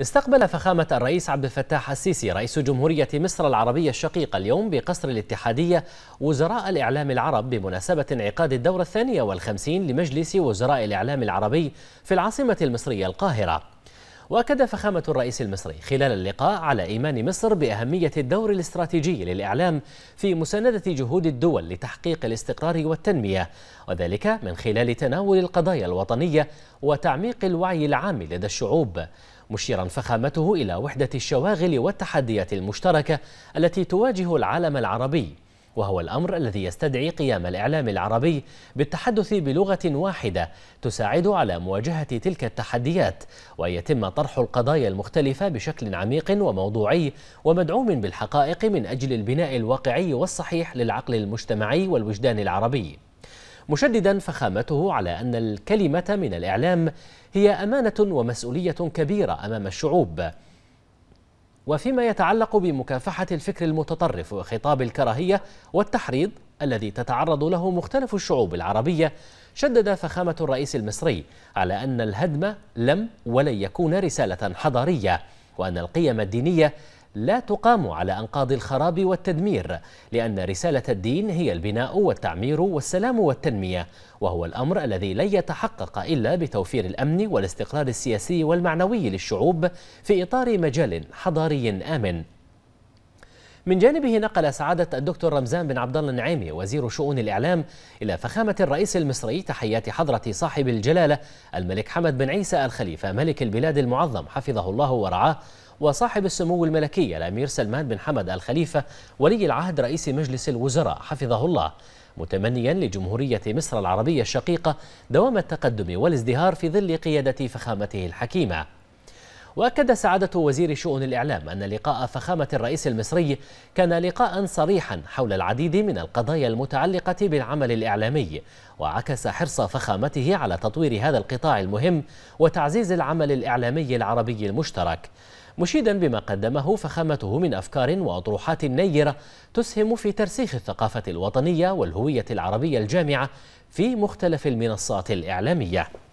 استقبل فخامة الرئيس عبد الفتاح السيسي رئيس جمهورية مصر العربية الشقيقة اليوم بقصر الاتحادية وزراء الإعلام العرب بمناسبة انعقاد الدورة الثانية والخمسين لمجلس وزراء الإعلام العربي في العاصمة المصرية القاهرة واكد فخامه الرئيس المصري خلال اللقاء على ايمان مصر باهميه الدور الاستراتيجي للاعلام في مسانده جهود الدول لتحقيق الاستقرار والتنميه وذلك من خلال تناول القضايا الوطنيه وتعميق الوعي العام لدى الشعوب مشيرا فخامته الى وحده الشواغل والتحديات المشتركه التي تواجه العالم العربي وهو الأمر الذي يستدعي قيام الإعلام العربي بالتحدث بلغة واحدة تساعد على مواجهة تلك التحديات ويتم طرح القضايا المختلفة بشكل عميق وموضوعي ومدعوم بالحقائق من أجل البناء الواقعي والصحيح للعقل المجتمعي والوجدان العربي مشددا فخامته على أن الكلمة من الإعلام هي أمانة ومسؤولية كبيرة أمام الشعوب وفيما يتعلق بمكافحة الفكر المتطرف وخطاب الكراهية والتحريض الذي تتعرض له مختلف الشعوب العربية شدد فخامة الرئيس المصري على أن الهدم لم ولن يكون رسالة حضارية وأن القيم الدينية لا تقام على أنقاض الخراب والتدمير لأن رسالة الدين هي البناء والتعمير والسلام والتنمية وهو الأمر الذي لن يتحقق إلا بتوفير الأمن والاستقرار السياسي والمعنوي للشعوب في إطار مجال حضاري آمن من جانبه نقل سعادة الدكتور رمزان بن عبد الله النعيمي وزير شؤون الإعلام إلى فخامة الرئيس المصري تحيات حضرة صاحب الجلالة الملك حمد بن عيسى الخليفة ملك البلاد المعظم حفظه الله ورعاه وصاحب السمو الملكي الأمير سلمان بن حمد الخليفة ولي العهد رئيس مجلس الوزراء حفظه الله متمنيا لجمهورية مصر العربية الشقيقة دوام التقدم والازدهار في ظل قيادة فخامته الحكيمة واكد سعاده وزير شؤون الاعلام ان لقاء فخامه الرئيس المصري كان لقاء صريحا حول العديد من القضايا المتعلقه بالعمل الاعلامي وعكس حرص فخامته على تطوير هذا القطاع المهم وتعزيز العمل الاعلامي العربي المشترك مشيدا بما قدمه فخامته من افكار واطروحات نيره تسهم في ترسيخ الثقافه الوطنيه والهويه العربيه الجامعه في مختلف المنصات الاعلاميه